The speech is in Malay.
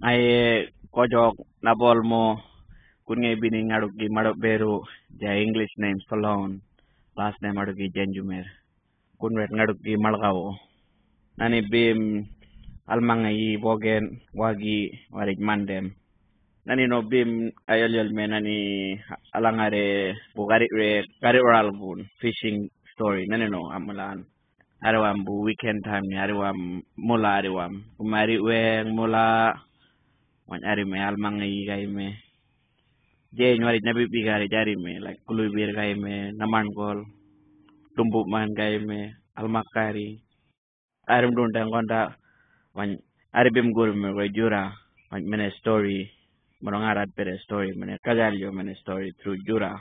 ay kojok nabol mo kun ngay bini ngaduk gi madok beru ja english name salon last name adu gi jenjumer kun wet ngaduk gi malgawo nani bim almang ay bogen wagi warik mandem nani no bim ayol yol me nani alangare bu garik re garik oral bun fishing story nani no amulan Ariwam bu weekend time ni ariwam mula ariwam kumari weng mula wan ari me al mangi gai me je nyari nabi bi gari jari me lak kului bir gai me naman gol tumbu man gai me al makari ari mdun dan gonda wan ari bim gol me gai jura wan mene story Menongarat pada story mana kajal yo mana story through jura